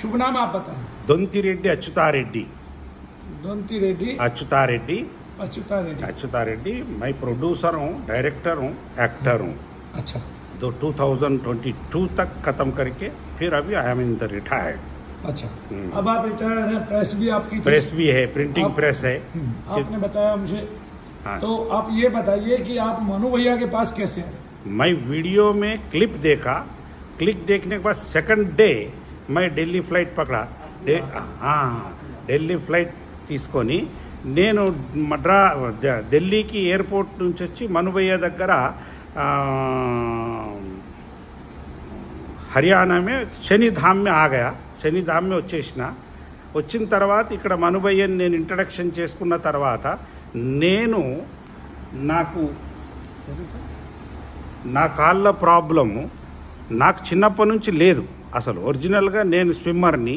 शुभ नाम आप बताएं दोंती रेड्डी अच्युता रेड्डी दोंती रेड्डी अच्युता रेड्डी अच्युता रेड्डी अच्युता रेड्डी मैं प्रोड्यूसर हूँ डायरेक्टर हूँ एक्टर हूँ अच्छा तो टू तक खत्म करके फिर अभी I am in the retired अच्छा हम्म। अब आप रिटायर्ड हैं प्रेस भी आपकी प्रेस भी है प्रिंटिंग आप, प्रेस है हम्म। आपने बताया मुझे हाँ। तो आप ये बताइए कि आप मनु भैया के पास कैसे हैं मैं वीडियो में क्लिप देखा क्लिप देखने के बाद second day my Delhi flight పక్కడ ఢిల్లీ ఫ్లైట్ తీసుకొని నేను మడ్రా ఢిల్లీకి ఎయిర్పోర్ట్ నుంచి వచ్చి మనుబయ్య దగ్గర హర్యానామే శనిధామ్మే ఆగా శనిధామ్మే వచ్చేసిన వచ్చిన తర్వాత ఇక్కడ మనుబయ్యని నేను ఇంట్రడక్షన్ చేసుకున్న తర్వాత నేను నాకు నా కాళ్ళ ప్రాబ్లము నాకు చిన్నప్పటి నుంచి లేదు అసలు ఒరిజినల్గా నేను స్విమ్మర్ని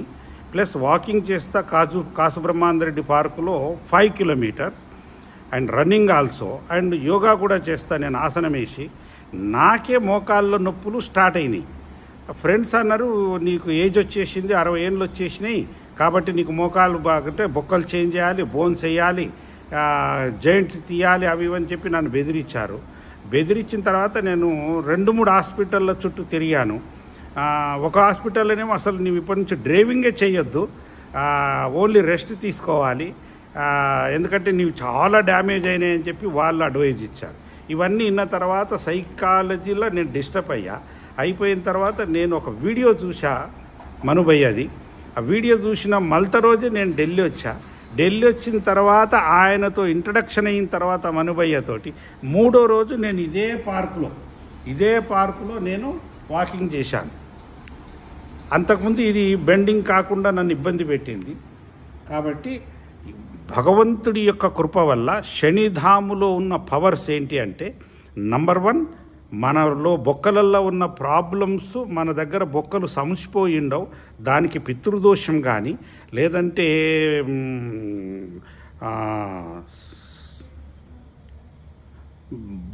ప్లస్ వాకింగ్ చేస్తా కాజు కాసుబ్రహ్మాందరెడ్డి పార్కులో five kilometres and running also and yoga కూడా చేస్తా నేను ఆసనం వేసి నాకే మోకాళ్ళ నొప్పులు స్టార్ట్ అయినాయి ఫ్రెండ్స్ అన్నారు నీకు ఏజ్ వచ్చేసింది అరవై ఏళ్ళు వచ్చేసినాయి కాబట్టి నీకు మోకాలు బాగుంటే బొక్కలు చేంజ్ చేయాలి బోన్స్ వేయాలి జాయింట్ తీయాలి అవి ఇవని చెప్పి నన్ను బెదిరించారు బెదిరించిన తర్వాత నేను రెండు మూడు హాస్పిటల్ల చుట్టూ తిరిగాను ఒక హాస్పిటల్లోనేమో అసలు నువ్వు ఇప్పటి నుంచి డ్రైవింగే చేయొద్దు ఓన్లీ రెస్ట్ తీసుకోవాలి ఎందుకంటే నీవు చాలా డ్యామేజ్ అయినాయి అని చెప్పి వాళ్ళు అడ్వైజ్ ఇచ్చారు ఇవన్నీ విన్న తర్వాత సైకాలజీలో నేను డిస్టర్బ్ అయ్యా అయిపోయిన తర్వాత నేను ఒక వీడియో చూసా మనుభయ్యది ఆ వీడియో చూసిన మలత రోజే నేను ఢిల్లీ వచ్చా ఢిల్లీ వచ్చిన తర్వాత ఆయనతో ఇంట్రడక్షన్ అయిన తర్వాత మనుభయ్యతోటి మూడో రోజు నేను ఇదే పార్కులో ఇదే పార్కులో నేను వాకింగ్ చేశాను అంతకుముందు ఇది బెండింగ్ కాకుండా నన్ను ఇబ్బంది పెట్టింది కాబట్టి భగవంతుడి యొక్క కృప వల్ల శనిధాములో ఉన్న పవర్స్ ఏంటి అంటే నంబర్ వన్ మనలో బొక్కలల్లో ఉన్న ప్రాబ్లమ్స్ మన దగ్గర బొక్కలు సమసిపోయి ఉండవు దానికి పితృదోషం కానీ లేదంటే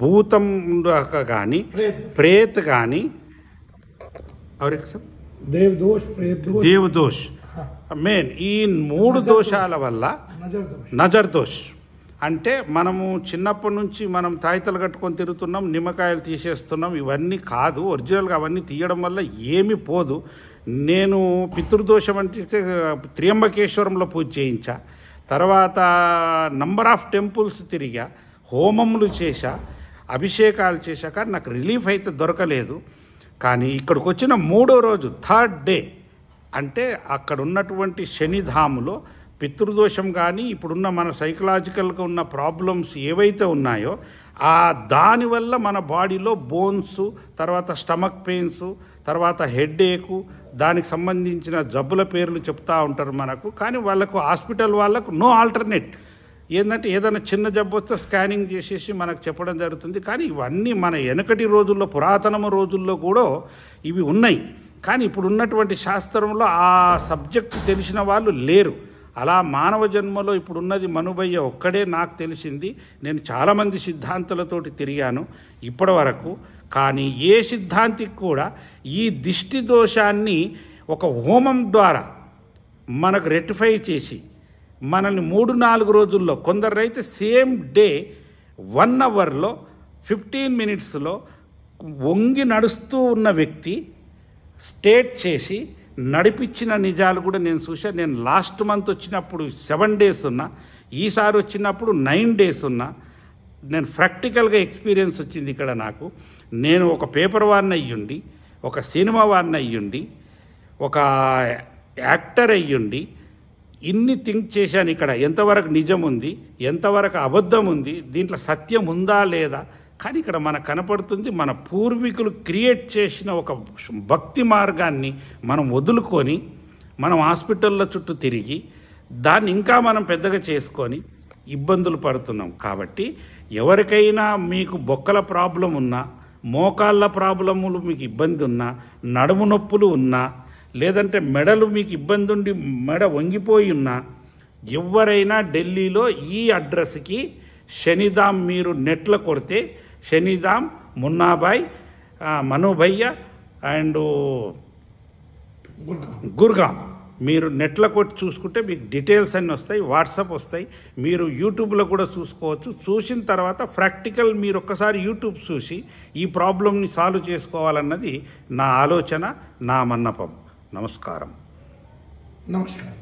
భూతం కానీ ప్రేత్ కానీ ఎవరికి సార్ దేవదోష్ ప్రేదోష్ మెయిన్ ఈ మూడు దోషాల వల్ల నజర్ దోష్ అంటే మనము చిన్నప్పటి నుంచి మనం తాయితలు కట్టుకొని తిరుగుతున్నాం నిమ్మకాయలు తీసేస్తున్నాం ఇవన్నీ కాదు ఒరిజినల్గా అవన్నీ తీయడం వల్ల ఏమి పోదు నేను పితృదోషం అంటే త్రియంబకేశ్వరంలో పూజ చేయించా తర్వాత నంబర్ ఆఫ్ టెంపుల్స్ తిరిగా హోమములు చేశా అభిషేకాలు చేశాక నాకు రిలీఫ్ అయితే దొరకలేదు కానీ ఇక్కడికి వచ్చిన మూడో రోజు థర్డ్ డే అంటే అక్కడ ఉన్నటువంటి శనిధాములో పితృదోషం కానీ ఇప్పుడున్న మన సైకలాజికల్గా ఉన్న ప్రాబ్లమ్స్ ఏవైతే ఉన్నాయో ఆ దానివల్ల మన బాడీలో బోన్స్ తర్వాత స్టమక్ పెయిన్స్ తర్వాత హెడ్ దానికి సంబంధించిన జబ్బుల పేర్లు చెప్తూ ఉంటారు మనకు కానీ వాళ్ళకు హాస్పిటల్ వాళ్ళకు నో ఆల్టర్నేట్ ఏంటంటే ఏదైనా చిన్న జబ్బు వస్తే స్కానింగ్ చేసేసి మనకు చెప్పడం జరుగుతుంది కానీ ఇవన్నీ మన వెనకటి రోజుల్లో పురాతనము రోజుల్లో కూడా ఇవి ఉన్నాయి కానీ ఇప్పుడు ఉన్నటువంటి శాస్త్రంలో ఆ సబ్జెక్ట్ తెలిసిన వాళ్ళు లేరు అలా మానవ జన్మలో ఇప్పుడున్నది మనుభయ్య ఒక్కడే నాకు తెలిసింది నేను చాలామంది సిద్ధాంతులతోటి తిరిగాను ఇప్పటి వరకు కానీ ఏ సిద్ధాంతికి కూడా ఈ దిష్టి దోషాన్ని ఒక హోమం ద్వారా మనకు రెటిఫై చేసి మనల్ని మూడు నాలుగు రోజుల్లో కొందరైతే సేమ్ డే వన్ అవర్లో ఫిఫ్టీన్ మినిట్స్లో వంగి నడుస్తూ ఉన్న వ్యక్తి స్టేట్ చేసి నడిపించిన నిజాలు కూడా నేను చూసా నేను లాస్ట్ మంత్ వచ్చినప్పుడు సెవెన్ డేస్ ఉన్నా ఈసారి వచ్చినప్పుడు నైన్ డేస్ ఉన్నా నేను ప్రాక్టికల్గా ఎక్స్పీరియన్స్ వచ్చింది ఇక్కడ నాకు నేను ఒక పేపర్ వాడిని అయ్యుండి ఒక సినిమా వాడిని అయ్యుండి ఒక యాక్టర్ అయ్యుండి ఇన్ని థింక్ చేశాను ఇక్కడ ఎంతవరకు నిజం ఉంది ఎంతవరకు అబద్ధం ఉంది దీంట్లో సత్యం ఉందా లేదా కానీ ఇక్కడ మనకు కనపడుతుంది మన పూర్వీకులు క్రియేట్ చేసిన ఒక భక్తి మార్గాన్ని మనం వదులుకొని మనం హాస్పిటల్ల చుట్టూ తిరిగి దాన్ని ఇంకా మనం పెద్దగా చేసుకొని ఇబ్బందులు పడుతున్నాం కాబట్టి ఎవరికైనా మీకు బొక్కల ప్రాబ్లం ఉన్నా మోకాళ్ళ ప్రాబ్లములు మీకు ఇబ్బంది ఉన్నా నడుము నొప్పులు ఉన్నా లేదంటే మెడలు మీకు ఇబ్బంది ఉండి మెడ వంగిపోయి ఉన్నా ఎవరైనా ఢిల్లీలో ఈ అడ్రస్కి శనిధామ్ మీరు నెట్ల కొడితే శనిధామ్ మున్నాబాయ్ మనోభయ్య అండ్ గుర్గాం మీరు నెట్ల కొట్టి చూసుకుంటే మీకు డీటెయిల్స్ అన్నీ వస్తాయి వాట్సాప్ వస్తాయి మీరు యూట్యూబ్లో కూడా చూసుకోవచ్చు చూసిన తర్వాత ప్రాక్టికల్ మీరు ఒక్కసారి యూట్యూబ్ చూసి ఈ ప్రాబ్లమ్ని సాల్వ్ చేసుకోవాలన్నది నా ఆలోచన నా మన్నపం నమస్కారం నమస్కారం